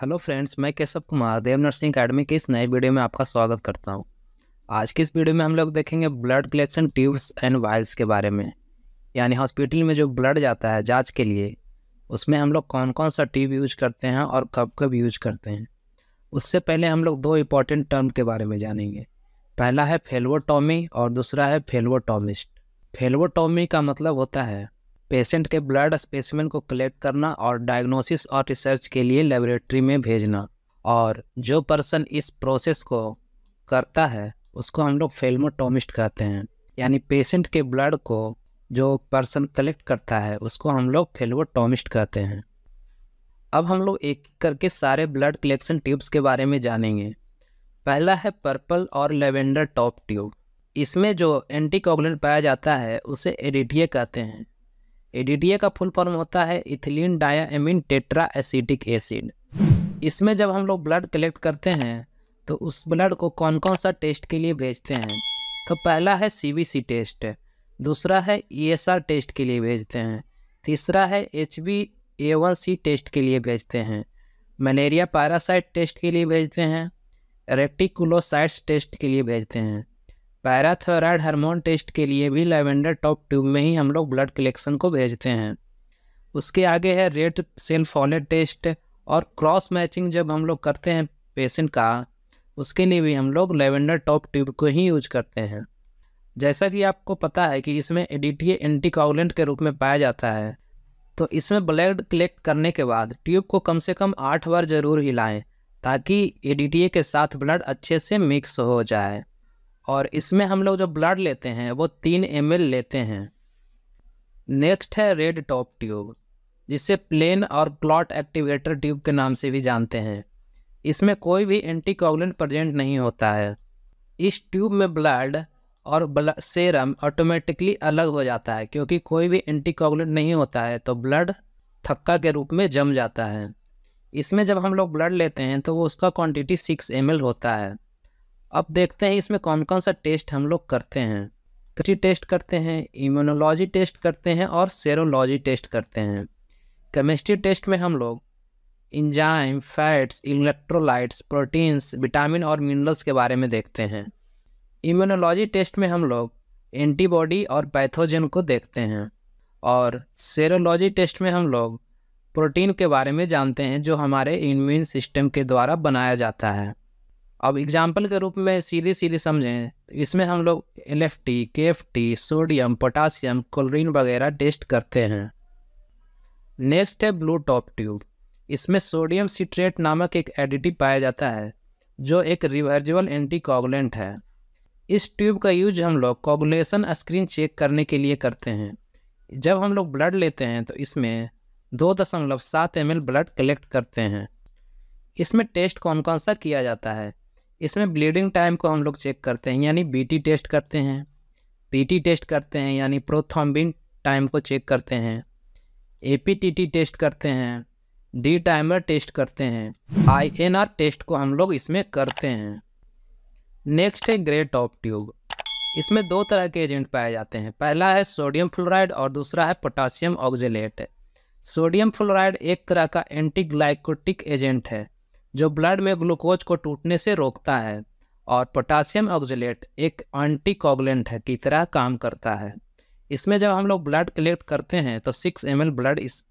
Hello friends मैं Keshav Kumar Dev nursing academy के इस नए वीडियो में आपका स्वागत करता हूं। आज की इस वीडियो में हम लोग देखेंगे blood collection tubes and vials के बारे में यानी हॉस्पिटल में जो ब्लड जाता है जांच के लिए उसमें हम लोग कौन कौन सा ट्यूब यूज करते हैं और कब कब यूज करते हैं उससे पहले हम लोग दो इम्पॉर्टेंट टर्म के बारे में जानेंगे पहला है फेलवोटॉमी और दूसरा है फेलवोटॉमिस्ट फेलवोटॉमी का मतलब होता है पेशेंट के ब्लड स्पेसिमेन को कलेक्ट करना और डायग्नोसिस और रिसर्च के लिए लेबोरेटरी में भेजना और जो पर्सन इस प्रोसेस को करता है उसको हम लोग फेलमोटोमिस्ट कहते हैं यानी पेशेंट के ब्लड को जो पर्सन कलेक्ट करता है उसको हम लोग फेलवोटोमिस्ट कहते हैं अब हम लोग एक करके सारे ब्लड कलेक्शन ट्यूब्स के बारे में जानेंगे पहला है पर्पल और लेवेंडर टॉप ट्यूब इसमें जो एंटीकोगुलेंट पाया जाता है उसे एडिटिया कहते हैं एडीडीए का फुल फॉर्म होता है ethylene amine tetra acidic acid इसमें जब हम लोग ब्लड कलेक्ट करते हैं तो उस ब्लड को कौन कौन सा टेस्ट के लिए भेजते हैं तो पहला है सी टेस्ट दूसरा है ई e टेस्ट के लिए भेजते हैं तीसरा है एच टेस्ट के लिए भेजते हैं मलेरिया पैरासाइट टेस्ट के लिए भेजते हैं रेटिकुलोसाइट्स टेस्ट के लिए भेजते हैं पैराथोराइड हार्मोन टेस्ट के लिए भी लेवेंडर टॉप ट्यूब में ही हम लोग ब्लड कलेक्शन को भेजते हैं उसके आगे है रेड सेल फॉलेट टेस्ट और क्रॉस मैचिंग जब हम लोग करते हैं पेशेंट का उसके लिए भी हम लोग लेवेंडर टॉप ट्यूब को ही यूज करते हैं जैसा कि आपको पता है कि इसमें एडीटीए एंटीकाउलेंट के रूप में पाया जाता है तो इसमें ब्लड कलेक्ट करने के बाद ट्यूब को कम से कम आठ बार ज़रूर हिलाएं ताकि एडीटीए के साथ ब्लड अच्छे से मिक्स हो जाए और इसमें हम लोग जो ब्लड लेते हैं वो तीन एम लेते हैं नेक्स्ट है रेड टॉप ट्यूब जिसे प्लेन और क्लॉट एक्टिवेटर ट्यूब के नाम से भी जानते हैं इसमें कोई भी एंटीकोगुलेंट प्रजेंट नहीं होता है इस ट्यूब में ब्लड और ब्ल सेरम ऑटोमेटिकली अलग हो जाता है क्योंकि कोई भी एंटीकोगुलेंट नहीं होता है तो ब्लड थक्का के रूप में जम जाता है इसमें जब हम लोग ब्लड लेते हैं तो वो उसका क्वांटिटी सिक्स एम होता है अब देखते हैं इसमें कौन कौन सा टेस्ट हम लोग करते हैं कृषि टेस्ट करते हैं इम्यूनोलॉजी टेस्ट करते हैं और सेरोलॉजी टेस्ट करते हैं केमिस्ट्री टेस्ट में हम लोग enzyme fats electrolytes proteins vitamin और मिनरल्स के बारे में देखते हैं इम्यूनोलॉजी टेस्ट में हम लोग एंटीबॉडी और पैथोजन को देखते हैं और सेरोलॉजी टेस्ट में हम लोग प्रोटीन के बारे में जानते हैं जो हमारे इम्यून सिस्टम के द्वारा बनाया जाता है अब एग्जाम्पल के रूप में सीधे सीधे समझें तो इसमें हम लोग L F T K F T sodium potassium chlorine वगैरह टेस्ट करते हैं नेक्स्ट है ब्लू टॉप ट्यूब इसमें सोडियम सिट्रेट नामक एक एडिटिव पाया जाता है जो एक रिवर्जिबल कोगुलेंट है इस ट्यूब का यूज हम लोग कोगुलेशन स्क्रीन चेक करने के लिए करते हैं जब हम लोग ब्लड लेते हैं तो इसमें दो दशमलव सात एम ब्लड कलेक्ट करते हैं इसमें टेस्ट कौन कौन सा किया जाता है इसमें ब्लीडिंग टाइम को हम लोग चेक करते हैं यानी बीटी टेस्ट करते हैं पीटी टेस्ट करते हैं यानी प्रोथॉम्बिन टाइम को चेक करते हैं ए टेस्ट करते हैं डी टाइमर टेस्ट करते हैं आईएनआर टेस्ट को हम लोग इसमें करते हैं नेक्स्ट है ग्रे टॉप ट्यूब इसमें दो तरह के एजेंट पाए जाते हैं पहला है सोडियम फ्लोराइड और दूसरा है पोटासियम ऑक्जेलेट सोडियम फ्लोराइड एक तरह का एंटी ग्लाइकोटिक एजेंट है जो ब्लड में ग्लूकोज को टूटने से रोकता है और पोटासियम ऑक्जिलेट एक एंटीकोगुलेंट है की तरह काम करता है इसमें जब हम लोग ब्लड कलेक्ट करते हैं तो सिक्स एम ब्लड इस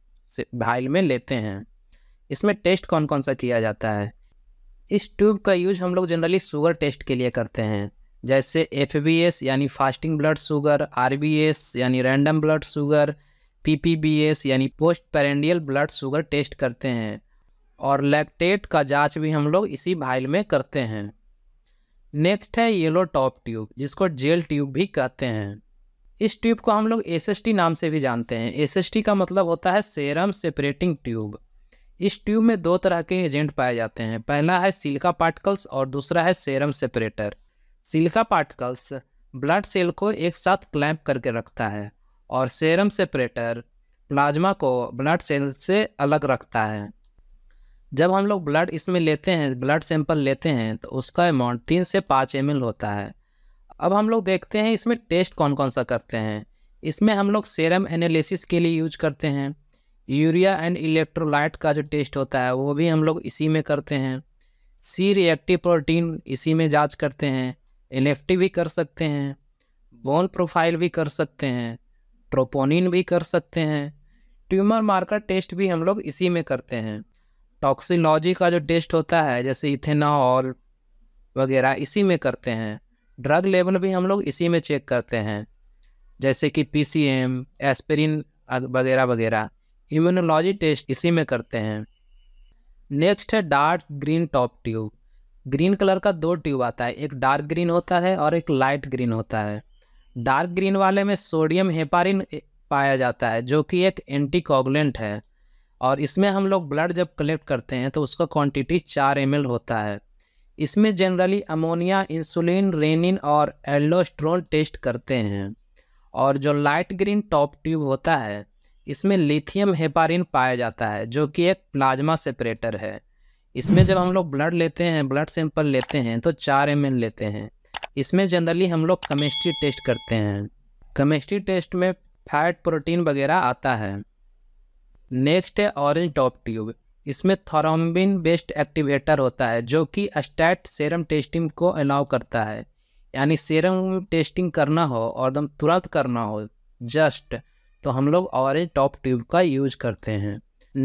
भाइल में लेते हैं इसमें टेस्ट कौन कौन सा किया जाता है इस ट्यूब का यूज हम लोग जनरली शुगर टेस्ट के लिए करते हैं जैसे एफ यानी फास्टिंग ब्लड शुगर आर यानी रैंडम ब्लड शुगर पी यानी post prandial blood sugar test करते हैं और लैक्टेट का जांच भी हम लोग इसी भाइल में करते हैं नेक्स्ट है येलो टॉप ट्यूब जिसको जेल ट्यूब भी कहते हैं इस ट्यूब को हम लोग एस नाम से भी जानते हैं एस का मतलब होता है सेरम सेपरेटिंग ट्यूब इस ट्यूब में दो तरह के एजेंट पाए जाते हैं पहला है सिल्का पार्टिकल्स और दूसरा है serum separator silica particles blood cell को एक साथ क्लैंप करके रखता है और सेरम सेपरेटर प्लाज्मा को ब्लड सेल से अलग रखता है जब हम लोग ब्लड इसमें लेते हैं ब्लड सैंपल लेते हैं तो उसका अमाउंट तीन से पाँच एम होता है अब हम लोग देखते हैं इसमें टेस्ट कौन कौन सा करते हैं इसमें हम लोग सेरम एनालिसिस के लिए यूज करते हैं यूरिया एंड इलेक्ट्रोलाइट का जो टेस्ट होता है वो भी हम लोग इसी में करते हैं सी रिएक्टिव प्रोटीन इसी में जांच करते हैं एन भी कर सकते हैं बोन प्रोफाइल भी कर सकते हैं ट्रोपोनिन भी कर सकते हैं ट्यूमर मार्कर टेस्ट भी हम लोग इसी में करते हैं टॉक्सिनोलॉजी का जो टेस्ट होता है जैसे इथेनॉल वगैरह इसी में करते हैं ड्रग लेवल भी हम लोग इसी में चेक करते हैं जैसे कि पीसीएम एस्पिरिन वगैरह वगैरह इम्यूनोलॉजी टेस्ट इसी में करते हैं नेक्स्ट है dark green top tube green colour का दो ट्यूब आता है एक डार्क ग्रीन होता है और एक लाइट ग्रीन होता है डार्क ग्रीन वाले में सोडियम हेपारिन पाया जाता है जो कि एक एंटीकॉगुलेंट है और इसमें हम लोग ब्लड जब कलेक्ट करते हैं तो उसका क्वांटिटी चार एम होता है इसमें जनरली अमोनिया इंसुलिन रेनिन और एल्डोस्ट्रोल टेस्ट करते हैं और जो लाइट ग्रीन टॉप ट्यूब होता है इसमें लिथियम हेपारिन पाया जाता है जो कि एक प्लाज्मा सेपरेटर है इसमें जब हम लोग ब्लड लेते हैं ब्लड सैंपल लेते हैं तो चार एम लेते हैं इसमें जनरली हम लोग केमिस्ट्री टेस्ट करते हैं केमिस्ट्री टेस्ट में फैट प्रोटीन वगैरह आता है नेक्स्ट है ऑरेंज टॉप ट्यूब इसमें थोरोम्बिन बेस्ड एक्टिवेटर होता है जो कि स्टैट सेरम टेस्टिंग को अलाउ करता है यानी सेरम टेस्टिंग करना हो और एकदम तुरंत करना हो जस्ट तो हम लोग ऑरेंज टॉप ट्यूब का यूज करते हैं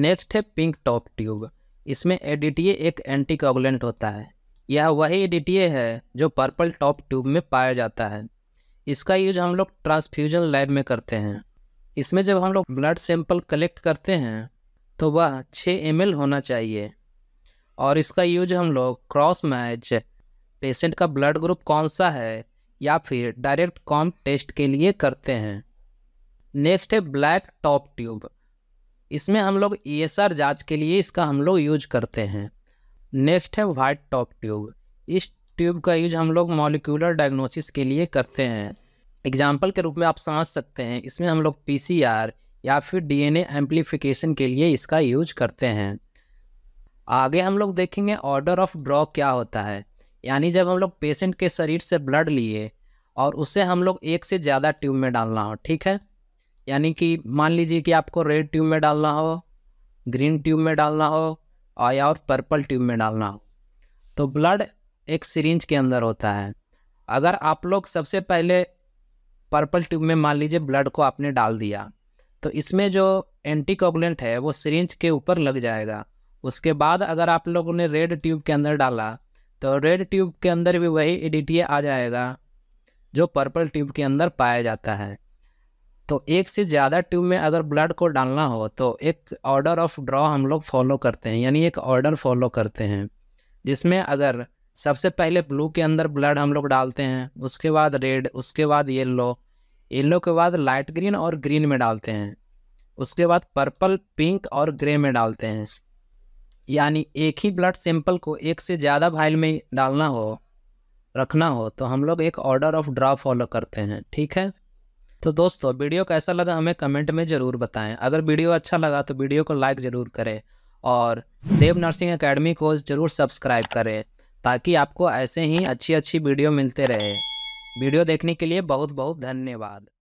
नेक्स्ट है पिंक टॉप ट्यूब इसमें एडीटीए एक एंटीकोगुलेंट होता है यह वही एडीटीए है जो पर्पल टॉप ट्यूब में पाया जाता है इसका यूज हम लोग ट्रांसफ्यूजन लैब में करते हैं इसमें जब हम लोग ब्लड सैंपल कलेक्ट करते हैं तो वह 6 एम होना चाहिए और इसका यूज हम लोग क्रॉस मैच पेशेंट का ब्लड ग्रुप कौन सा है या फिर डायरेक्ट कॉम टेस्ट के लिए करते हैं नेक्स्ट है ब्लैक टॉप ट्यूब इसमें हम लोग ई e एस जाँच के लिए इसका हम लोग यूज करते हैं नेक्स्ट है वाइट टॉप ट्यूब इस ट्यूब का यूज हम लोग मॉलिकुलर डायग्नोसिस के लिए करते हैं एग्जाम्पल के रूप में आप समझ सकते हैं इसमें हम लोग पी या फिर डीएनए एम्पलीफिकेशन के लिए इसका यूज करते हैं आगे हम लोग देखेंगे ऑर्डर ऑफ ड्रॉ क्या होता है यानी जब हम लोग पेशेंट के शरीर से ब्लड लिए और उसे हम लोग एक से ज़्यादा ट्यूब में डालना हो ठीक है यानी कि मान लीजिए कि आपको रेड ट्यूब में डालना हो ग्रीन ट्यूब में डालना हो और या और पर्पल ट्यूब में डालना हो तो ब्लड एक सीरेंज के अंदर होता है अगर आप लोग सबसे पहले पर्पल ट्यूब में मान लीजिए ब्लड को आपने डाल दिया तो इसमें जो एंटीकोगुलेंट है वो सिरिंज के ऊपर लग जाएगा उसके बाद अगर आप लोगों ने रेड ट्यूब के अंदर डाला तो रेड ट्यूब के अंदर भी वही एडीटीए आ जाएगा जो पर्पल ट्यूब के अंदर पाया जाता है तो एक से ज़्यादा ट्यूब में अगर ब्लड को डालना हो तो एक ऑर्डर ऑफ ड्रॉ हम लोग फॉलो करते हैं यानी एक ऑर्डर फॉलो करते हैं जिसमें अगर सबसे पहले ब्लू के अंदर ब्लड हम लोग डालते हैं उसके बाद रेड उसके बाद येल्लो येल्लो के बाद लाइट ग्रीन और ग्रीन में डालते हैं उसके बाद पर्पल पिंक और ग्रे में डालते हैं यानी एक ही ब्लड सैंपल को एक से ज़्यादा भाइल में डालना हो रखना हो तो हम लोग एक ऑर्डर ऑफ ड्रा फॉलो करते हैं ठीक है तो दोस्तों वीडियो कैसा लगा हमें कमेंट में ज़रूर बताएं अगर वीडियो अच्छा लगा तो वीडियो को लाइक ज़रूर करें और देव नर्सिंग एकेडमी को ज़रूर सब्सक्राइब करें ताकि आपको ऐसे ही अच्छी अच्छी वीडियो मिलते रहे वीडियो देखने के लिए बहुत बहुत धन्यवाद